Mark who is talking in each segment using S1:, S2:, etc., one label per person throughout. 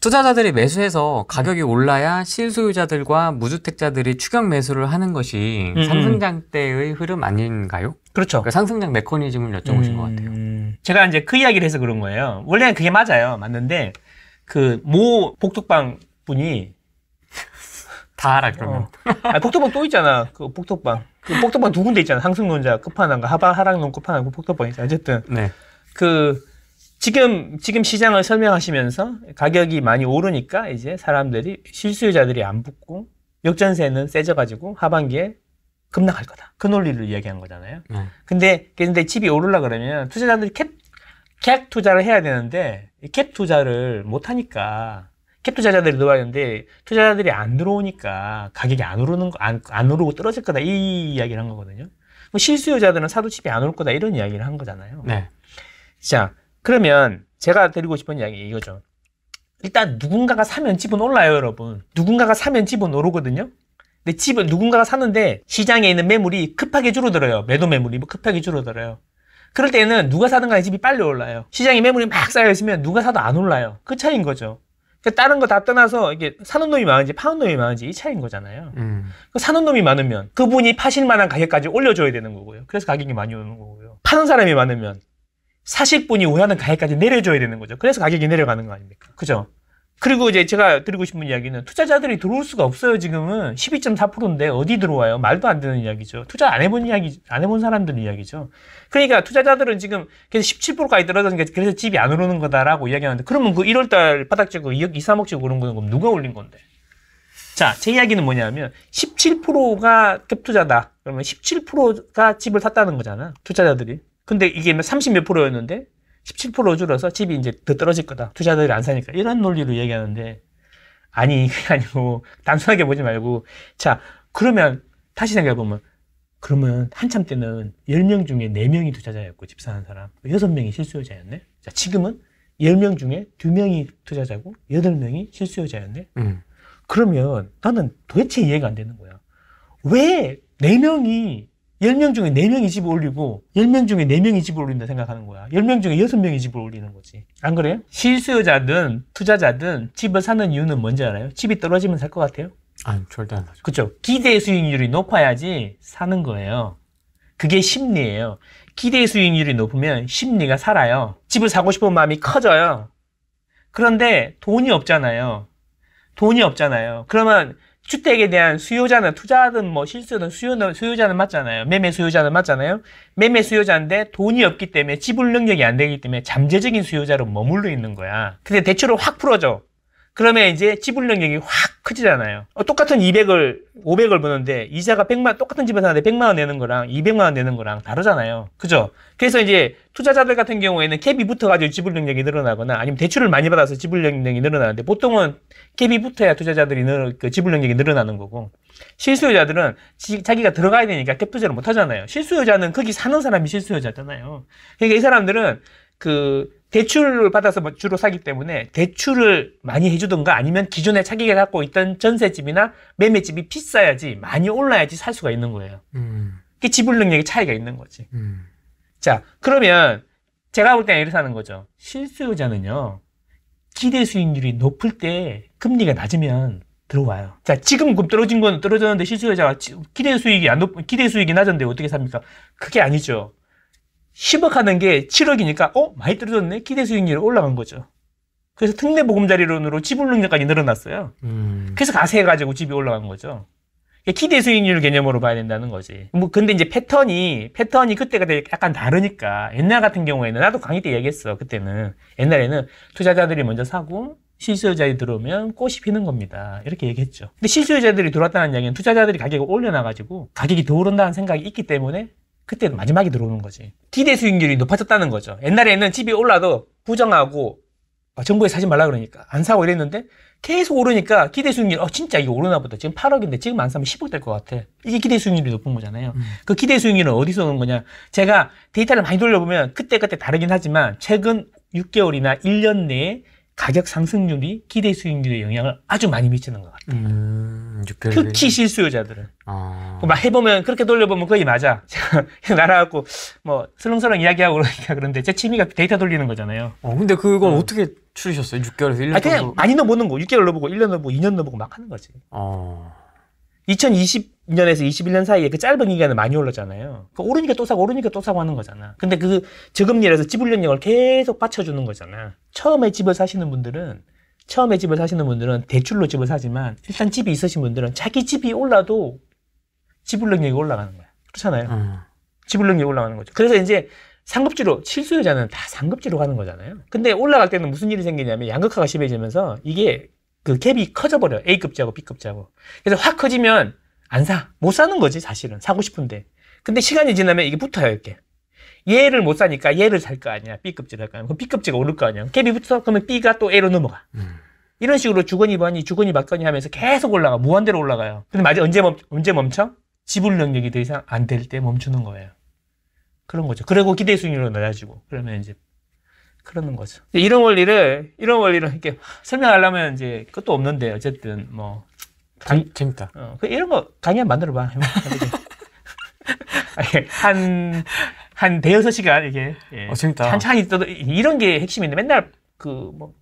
S1: 투자자들이 매수해서 가격이 올라야 실소유자들과 무주택자들이 추격 매수를 하는 것이 음, 음. 상승장 때의 흐름 아닌가요? 그렇죠. 그러니까 상승장 메커니즘을 여쭤보신
S2: 음. 것 같아요. 음. 제가 이제 그 이야기를 해서 그런 거예요. 원래는 그게 맞아요. 맞는데 그 모 복덕방 분이 다 알아 그러면. 어. 아, 복덕방 또 있잖아. 그 복덕방. 그 복덕방 두 군데 있잖아. 상승론자 끝판왕과 하방 하락론 끝판왕 그 복덕방 있잖아. 어쨌든 네. 그 지금 지금 시장을 설명하시면서 가격이 많이 오르니까 이제 사람들이 실수요자들이 안 붙고 역전세는 세져가지고 하반기에 급락할 거다. 그 논리를 이야기한 거잖아요. 네. 근데 근데 집이 오르려 고 그러면 투자자들이 캡, 캡 투자를 해야 되는데 캡 투자를 못 하니까 캡 투자자들이 들어와야 되는데 투자자들이 안 들어오니까 가격이 안 오르는 안, 안 오르고 떨어질 거다 이 이야기를 한 거거든요. 뭐 실수요자들은 사도 집이 안 올 거다 이런 이야기를 한 거잖아요. 네. 자 그러면 제가 드리고 싶은 이야기 이거죠. 일단 누군가가 사면 집은 올라요, 여러분. 누군가가 사면 집은 오르거든요. 근데 집을 누군가가 사는데 시장에 있는 매물이 급하게 줄어들어요. 매도 매물이 뭐 급하게 줄어들어요. 그럴 때는 누가 사든 간에 집이 빨리 올라요. 시장에 매물이 막 쌓여 있으면 누가 사도 안 올라요. 그 차이인 거죠. 그러니까 다른 거 다 떠나서 이게 사는 놈이 많은지 파는 놈이 많은지 이 차이인 거잖아요. 음. 그 사는 놈이 많으면 그분이 파실 만한 가격까지 올려줘야 되는 거고요. 그래서 가격이 많이 오는 거고요. 파는 사람이 많으면 4 0 분이 원하는 가격까지 내려줘야 되는 거죠. 그래서 가격이 내려가는 거 아닙니까? 그죠? 그리고 이제 제가 드리고 싶은 이야기는 투자자들이 들어올 수가 없어요. 지금은 12.4%인데 어디 들어와요? 말도 안 되는 이야기죠. 투자 안 해본 이야기, 안 해본 사람들 이야기죠. 그러니까 투자자들은 지금 계속 17%까지 떨어졌는데 그래서 집이 안 오르는 거다라고 이야기하는데 그러면 그 1월달 바닥 찍고 2억, 2, 3억 씩오 그런 거는 그럼 누가 올린 건데? 자, 제 이야기는 뭐냐면 17%가 갭투자다. 그러면 17%가 집을 샀다는 거잖아. 투자자들이. 근데 이게 30몇 뭐 프로였는데 17% 줄어서 집이 이제 더 떨어질 거다. 투자자들이 안 사니까. 이런 논리로 얘기하는데 아니, 그게 아니고 단순하게 보지 말고 자, 그러면 다시 생각해보면 그러면 한참 때는 10명 중에 4명이 투자자였고 집 사는 사람 6명이 실수요자였네. 자, 지금은 10명 중에 2명이 투자자고 8명이 실수요자였네. 음. 그러면 나는 도대체 이해가 안 되는 거야. 왜 4명이 10명 중에 4명이 집을 올리고 10명 중에 4명이 집을 올린다 생각하는 거야. 10명 중에 6명이 집을 올리는 거지. 안 그래요? 실수요자든 투자자든 집을 사는 이유는 뭔지 알아요? 집이 떨어지면 살 것 같아요? 아니, 절대 안 하죠. 그렇죠. 기대 수익률이 높아야지 사는 거예요. 그게 심리예요. 기대 수익률이 높으면 심리가 살아요. 집을 사고 싶은 마음이 커져요. 그런데 돈이 없잖아요. 돈이 없잖아요. 그러면 주택에 대한 수요자는 투자든 뭐 실수든 수요는 수요자는 맞잖아요. 매매 수요자는 맞잖아요. 매매 수요자인데 돈이 없기 때문에 지불 능력이 안 되기 때문에 잠재적인 수요자로 머물러 있는 거야. 근데 대출을 확 풀어줘. 그러면 이제 지불 영역이 확 커지잖아요. 어, 똑같은 200을 500을 버는데 이자가 100만 똑같은 집에 사는데 100만 원 내는 거랑 200만 원 내는 거랑 다르잖아요. 그죠? 그래서 이제 투자자들 같은 경우에는 캡이 붙어가지고 지불 능력이 늘어나거나 아니면 대출을 많이 받아서 지불 능력이 늘어나는데 보통은 캡이 붙어야 투자자들이 늘, 그 지불 능력이 늘어나는 거고 실수요자들은 지, 자기가 들어가야 되니까 캡 투자를 못 하잖아요. 실수요자는 거기 사는 사람이 실수요자잖아요. 그러니까 이 사람들은 그 대출을 받아서 뭐 주로 사기 때문에 대출을 많이 해주던가 아니면 기존에 차기가 갖고 있던 전세집이나 매매집이 비싸야지 많이 올라야지 살 수가 있는 거예요. 음. 그 지불 능력의 차이가 있는 거지. 음. 자, 그러면 제가 볼 때는 이렇다는 거죠. 실수요자는요, 기대 수익률이 높을 때 금리가 낮으면 들어와요. 자, 지금 금 떨어진 건 떨어졌는데 실수요자가 기대 수익이 안 높, 기대 수익이 낮은데 어떻게 삽니까? 그게 아니죠. 10억 하는 게 7억이니까 어? 많이 떨어졌네? 기대 수익률이 올라간 거죠. 그래서 특례 보금자리론으로 지불능력까지 늘어났어요. 음. 그래서 가세해가지고 집이 올라간 거죠. 그러니까 기대 수익률 개념으로 봐야 된다는 거지. 뭐 근데 이제 패턴이 패턴이 그때가 되게 약간 다르니까 옛날 같은 경우에는 나도 강의 때 얘기했어. 그때는 옛날에는 투자자들이 먼저 사고 실수요자들이 들어오면 꽃이 피는 겁니다. 이렇게 얘기했죠. 근데 실수요자들이 들어왔다는 이야기는 투자자들이 가격을 올려놔가지고 가격이 더 오른다는 생각이 있기 때문에 그때 마지막에 들어오는 거지. 디대 수익률이 높아졌다는 거죠. 옛날에는 집이 올라도 부정하고 아, 정부에 사지 말라 그러니까 안 사고 이랬는데 계속 오르니까 기대 수익률 어 진짜 이거 오르나 보다 지금 8억인데 지금 안 사면 10억 될 것 같아 이게 기대 수익률이 높은 거잖아요 음. 그 기대 수익률은 어디서 오는 거냐 제가 데이터를 많이 돌려보면 그때그때 그때 다르긴 하지만 최근 6개월이나 1년 내에 가격 상승률이 기대 수익률에 영향을 아주 많이 미치는 것 같아요. 음,
S1: 특히
S2: 실수요자들은. 아. 그 막 해보면 그렇게 돌려보면 거의 맞아. 제가 날아갖고 뭐 슬렁슬렁 이야기하고 그러니까 그런데 제 취미가 데이터 돌리는 거잖아요. 어, 근데 그걸 어. 어떻게 추리셨어요? 6개월에서 1년 정도? 아니, 그냥 많이 넣어보는 거. 6개월 넣어보고 1년 넣어보고 2년 넣어보고 막 하는 거지. 어. 2020년에서 21년 사이에 그 짧은 기간에 많이 올랐잖아요. 그러니까 오르니까 또 사고 오르니까 또 사고 하는 거잖아. 근데 그 저금리라서 지불연력을 계속 받쳐주는 거잖아. 처음에 집을 사시는 분들은 처음에 집을 사시는 분들은 대출로 집을 사지만 일단 집이 있으신 분들은 자기 집이 올라도 지불능력이 올라가는 거야. 그렇잖아요. 음. 지불능력이 올라가는 거죠. 그래서 이제 상급지로 실수요자는 다 상급지로 가는 거잖아요. 근데 올라갈 때는 무슨 일이 생기냐면 양극화가 심해지면서 이게 그 갭이 커져버려. A급자고 B급자고. 그래서 확 커지면 안 사. 못 사는 거지, 사실은. 사고 싶은데. 근데 시간이 지나면 이게 붙어요, 이렇게. 얘를 못 사니까 얘를 살 거 아니야. B급지를 할거 아니야. 그럼 B급지가 오를 거 아니야. 갭이 붙어. 그러면 B가 또 A로 넘어가. 음. 이런 식으로 주거니 받니, 주거니 받거니 하면서 계속 올라가. 무한대로 올라가요. 근데 맞아. 언제 멈, 언제 멈춰? 지불 능력이 더 이상 안 될 때 멈추는 거예요. 그런 거죠. 그리고 기대 수익률은 낮아지고. 그러면 이제 그러는 거죠. 이런 원리를 이런 원리를 이렇게 설명하려면 이제 끝도 없는데 어쨌든 뭐
S1: 강, 재밌다. 어,
S2: 그 이런 거 강연 만들어 봐. 한, 한 대여섯 시간, 이게. 예. 어, 재밌다. 한창이 떠 이런 게 핵심인데, 맨날 그, 뭐,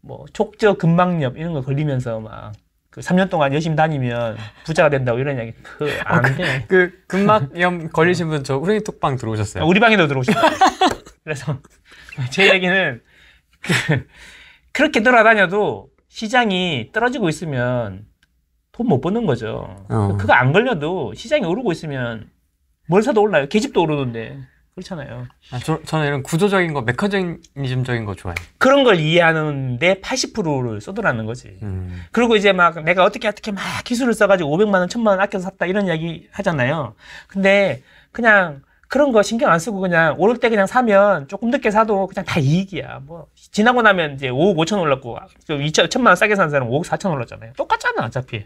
S2: 뭐, 족저 근막염 이런 거 걸리면서 막, 3년 그 동안 열심히 다니면 부자가 된다고 이런 이야기, 그,
S1: 안 어, 그, 돼. 그, 근막염 걸리신 분저 후레이 톡방 들어오셨어요. 아, 우리
S2: 방에도 들어오셨어요. 그래서 제 얘기는 그, 그렇게 돌아다녀도 시장이 떨어지고 있으면 돈 못 버는 거죠. 어. 그거 안 걸려도 시장이 오르고 있으면 뭘 사도 올라요. 계집도 오르는데. 그렇잖아요. 아, 저, 저는 이런 구조적인 거, 메커니즘적인 거 좋아해요. 그런 걸 이해하는데 80%를 쏟으라는 거지. 음. 그리고 이제 막 내가 어떻게 어떻게 막 기술을 써가지고 500만 원, 1000만 원 아껴서 샀다 이런 이야기 하잖아요. 근데 그냥 그런 거 신경 안 쓰고 그냥 오를 때 그냥 사면 조금 늦게 사도 그냥 다 이익이야. 뭐 지나고 나면 이제 5억 5천 올랐고 2천 천만 원 싸게 산 사람 은 5억 4천 올랐잖아요. 똑같잖아 어차피.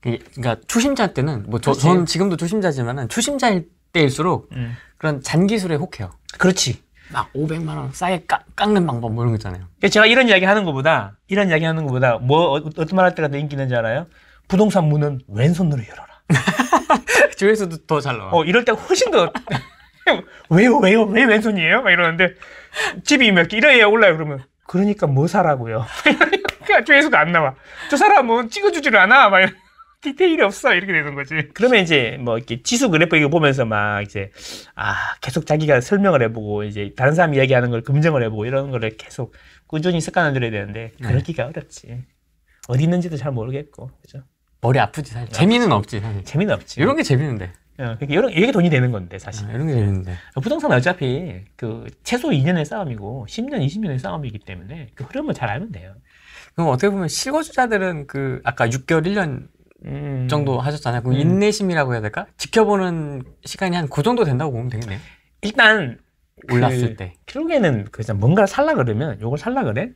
S2: 그, 그러니까 초심자 때는 뭐 저, 전
S1: 지금도 초심자지만은 초심자일 때일수록 음. 그런 잔기술에 혹해요.
S2: 그렇지. 막 500만 원 싸게 깎, 는 방법 모르런거 뭐 있잖아요. 그러니까 제가 이런 이야기 하는 것보다 이런 이야기 하는 것보다 뭐 어, 떤말 할 때가 더 인기 있는지 알아요? 부동산 문은 왼손으로 열어라. 조회수도 그 더잘 나와. 어, 이럴 때 훨씬 더 왜요, 왜요, 왜 왼손이에요? 막 이러는데 집이 몇 개, 이래요 올라요. 그러면 그러니까 뭐 사라고요? 그러니까 조회수가 안 나와. 저 사람은 찍어주지를 않아. 막 이러면. 디테일이 없어 이렇게 되는 거지. 그러면 이제 뭐 이렇게 지수 그래프 이거 보면서 막 이제 아 계속 자기가 설명을 해보고 이제 다른 사람 이야기하는 걸 검증을 해보고 이런 거를 계속 꾸준히 습관을 들여야 되는데 네. 그러기가 네. 어렵지. 어디 있는지도 잘 모르겠고 그죠. 머리 아프지 사실. 재미는 없지 사실. 재미는 없지. 이런 게 재미는데. 어, 그러니까 이런 이게 돈이 되는 건데 사실. 아, 이런 게재는데부동산 예. 어차피 그 최소 2년의 싸움이고 10년, 20년의 싸움이기 때문에 그 흐름을 잘 알면 돼요. 그럼 어떻게 보면
S1: 실거주자들은 그 아까 6개월, 1년 음... 정도 하셨잖아요. 그 음... 인내심이라고 해야 될까? 지켜보는 시간이 한 그 정도 된다고 보면 되겠네요. 일단 그 올랐을 그, 때.
S2: 결국에는 그냥 뭔가를 살라 그러면 요걸 살라 그래?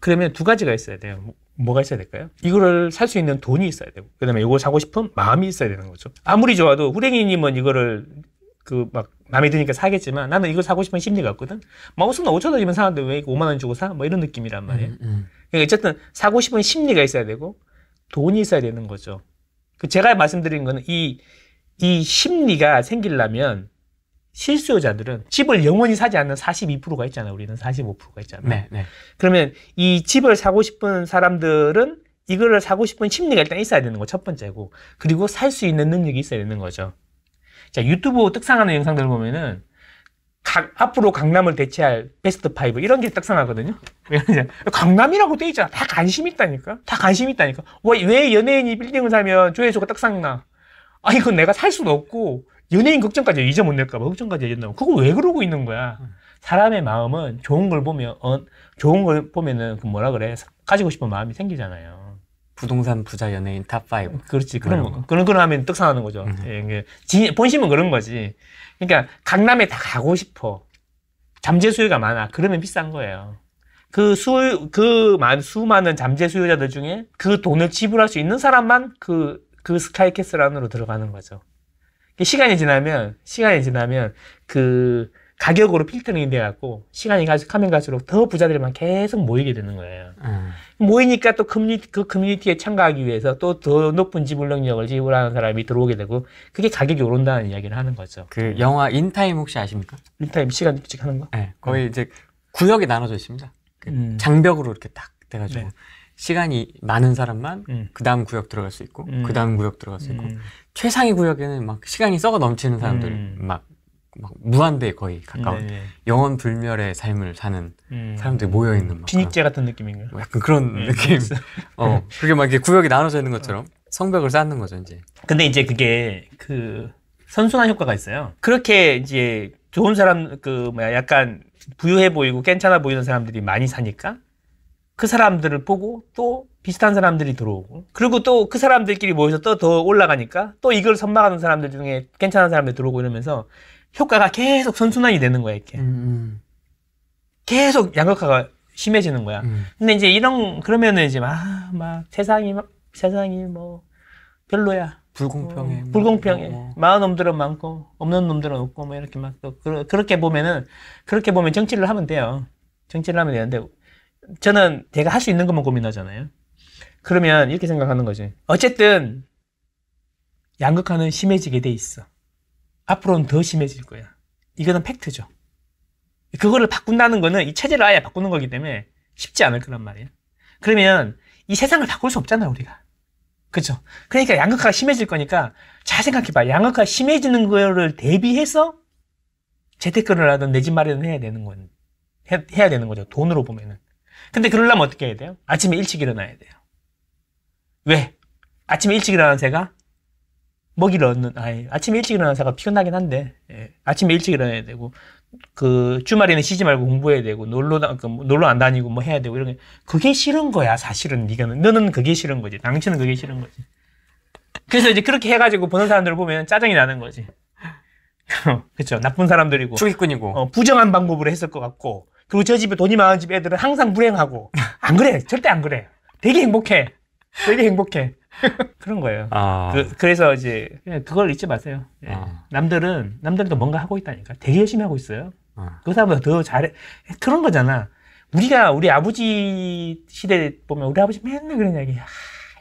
S2: 그러면 두 가지가 있어야 돼요. 뭐가 있어야 될까요? 이거를 살 수 있는 돈이 있어야 되고 그다음에 이거 사고 싶은 마음이 있어야 되는 거죠. 아무리 좋아도 후랭이님은 이거를 그 막 마음에 드니까 사겠지만 나는 이거 사고 싶은 심리가 없거든. 마우스는 5천 원이면 사는데 왜 5만 원 주고 사? 뭐 이런 느낌이란 말이에요. 음, 음. 그러니까 어쨌든 사고 싶은 심리가 있어야 되고 돈이 있어야 되는 거죠. 그 제가 말씀드린 거는 이이 심리가 생기려면 실수요자들은 집을 영원히 사지 않는 42%가 있잖아. 요 우리는 45%가 있잖아. 네, 네. 그러면 이 집을 사고 싶은 사람들은 이거를 사고 싶은 심리가 일단 있어야 되는 거 첫 번째고. 그리고 살 수 있는 능력이 있어야 되는 거죠. 자, 유튜브 떡상하는 영상들 보면은 각, 앞으로 강남을 대체할 베스트 파이브 이런 게 떡상하거든요. 강남이라고 돼 있잖아. 다 관심 있다니까. 다 관심 있다니까. 왜, 왜 연예인이 빌딩을 사면 조회수가 떡상나? 아, 이건 내가 살 수도 없고 연예인 걱정까지 이자 못 낼까봐 걱정까지 해준다고. 그거 왜 그러고 있는 거야? 음. 사람의 마음은 좋은 걸 보면, 어, 좋은 걸 보면은 그 뭐라 그래. 가지고 싶은 마음이 생기잖아요. 부동산 부자 연예인 탑5. 그렇지. 뭐 그런, 거. 그런, 그런 하면 떡상하는 거죠. 음. 예, 이 진, 본심은 그런 거지. 그러니까 강남에 다 가고 싶어. 잠재 수요가 많아. 그러면 비싼 거예요. 그 수, 그 만, 수많은 잠재 수요자들 중에 그 돈을 지불할 수 있는 사람만 그, 그 스카이캐슬 안으로 들어가는 거죠. 그 시간이 지나면 시간이 지나면 그 가격으로 필터링이 돼갖고 시간이 가지 가면 갈수록 더 부자들만 계속 모이게 되는 거예요. 음. 모이니까 또 커뮤니티 그 커뮤니티에 참가하기 위해서 또 더 높은 지불능력을 지불하는 사람이 들어오게 되고 그게 가격이 오른다는 이야기를 하는 거죠. 그 영화 인타임 혹시 아십니까? 인타임 시간 규칙 하는 거? 네,
S1: 거의 음. 이제 구역이 나눠져 있습니다. 그 음. 장벽으로 이렇게 딱 돼가지고. 네. 시간이 많은 사람만 음. 그 다음 구역 들어갈 수 있고 음. 그 다음 구역 들어갈 수 있고 음. 최상위 구역에는 막 시간이 썩어 넘치는 사람들 음. 막, 막 무한대에 거의 가까운 네네. 네. 영원 불멸의 삶을 사는 음. 사람들이 모여 있는 피닉제 같은 느낌인가요? 뭐 약간 그런 네, 느낌. 그렇죠. 어 네. 그게 막 이렇게 구역이 나눠져 있는 어. 것처럼 성벽을 쌓는 거죠 이제. 근데 이제 그게
S2: 그 선순환 효과가 있어요. 그렇게 이제 좋은 사람 그 뭐야 약간 부유해 보이고 괜찮아 보이는 사람들이 많이 사니까 그 사람들을 보고 또 비슷한 사람들이 들어오고 그리고 또 그 사람들끼리 모여서 또 더 올라가니까 또 이걸 선망하는 사람들 중에 괜찮은 사람들 들어오고 이러면서 효과가 계속 선순환이 되는 거야 이렇게 음, 음. 계속 양극화가 심해지는 거야 음. 근데 이제 이런 그러면은 이제 막막 아, 막 세상이 막 세상이 뭐 별로야 불공평해. 어, 불공평해. 뭐. 많은 놈들은 많고 없는 놈들은 없고 뭐 이렇게 막 또 그렇게 보면은 그렇게 보면 정치를 하면 돼요. 정치를 하면 되는데 저는 내가 할 수 있는 것만 고민하잖아요. 그러면 이렇게 생각하는 거지. 어쨌든 양극화는 심해지게 돼 있어. 앞으로는 더 심해질 거야. 이거는 팩트죠. 그거를 바꾼다는 거는 이 체제를 아예 바꾸는 거기 때문에 쉽지 않을 거란 말이에요. 그러면 이 세상을 바꿀 수 없잖아요, 우리가. 그죠? 그러니까 양극화가 심해질 거니까 잘 생각해봐. 양극화 심해지는 거를 대비해서 재테크를 하든 내 집 마련을 해야 되는 건, 해, 해야 되는 거죠. 돈으로 보면은. 근데 그러려면 어떻게 해야 돼요? 아침에 일찍 일어나야 돼요. 왜? 아침에 일찍 일어나는 새가 먹이를 얻는, 아 아침에 일찍 일어나는 새가 피곤하긴 한데, 예. 아침에 일찍 일어나야 되고, 그, 주말에는 쉬지 말고 공부해야 되고, 놀러, 그, 뭐, 놀러 안 다니고 뭐 해야 되고, 이런 게, 그게 싫은 거야, 사실은. 니가 너는 그게 싫은 거지. 당신은 그게 싫은 거지. 그래서 이제 그렇게 해가지고 보는 사람들을 보면 짜증이 나는 거지. 그쵸 나쁜 사람들이고. 출입꾼이고. 어, 부정한 방법으로 했을 것 같고, 그리고 저 집에 돈이 많은 집 애들은 항상 불행하고 안 그래 절대 안 그래 되게 행복해 되게 행복해 그런 거예요. 아. 그, 래서 이제 예, 그걸 잊지 마세요. 예. 아. 남들은 남들도 뭔가 하고 있다니까 되게 열심히 하고 있어요. 아. 그 사람보다 더 잘해 예, 그런 거잖아. 우리가 우리 아버지 시대 보면 우리 아버지 맨날 그런 이야기. 아,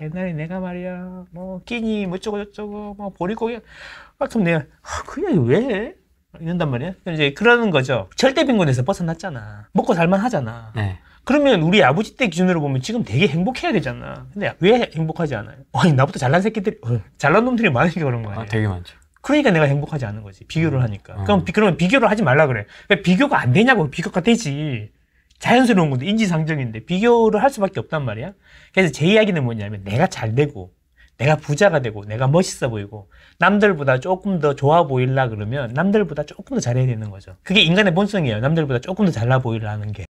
S2: 옛날에 내가 말이야 뭐 끼니 뭐저고저쩌고뭐 보리고기. 아, 그럼 내가 아, 그 이야기 왜? 해? 이런단 말이야. 이제 그러는 거죠. 절대 빈곤에서 벗어났잖아. 먹고 살만 하잖아. 네. 그러면 우리 아버지 때 기준으로 보면 지금 되게 행복해야 되잖아. 근데 왜 행복하지 않아요? 아니 나보다 잘난 새끼들이 어, 잘난 놈들이 많으니까 그런 거야. 아, 되게 많죠. 그러니까 내가 행복하지 않은 거지. 비교를 음. 하니까. 음. 그럼 비, 그러면 비교를 하지 말라 그래. 그 비교가 안 되냐고. 비교가 되지. 자연스러운 건데 인지상정인데 비교를 할 수밖에 없단 말이야. 그래서 제 이야기는 뭐냐면 내가 잘 되고 내가 부자가 되고 내가 멋있어 보이고 남들보다 조금 더 좋아 보일라 그러면 남들보다 조금 더 잘해야 되는 거죠. 그게 인간의 본성이에요. 남들보다 조금 더 잘나 보이려는 게.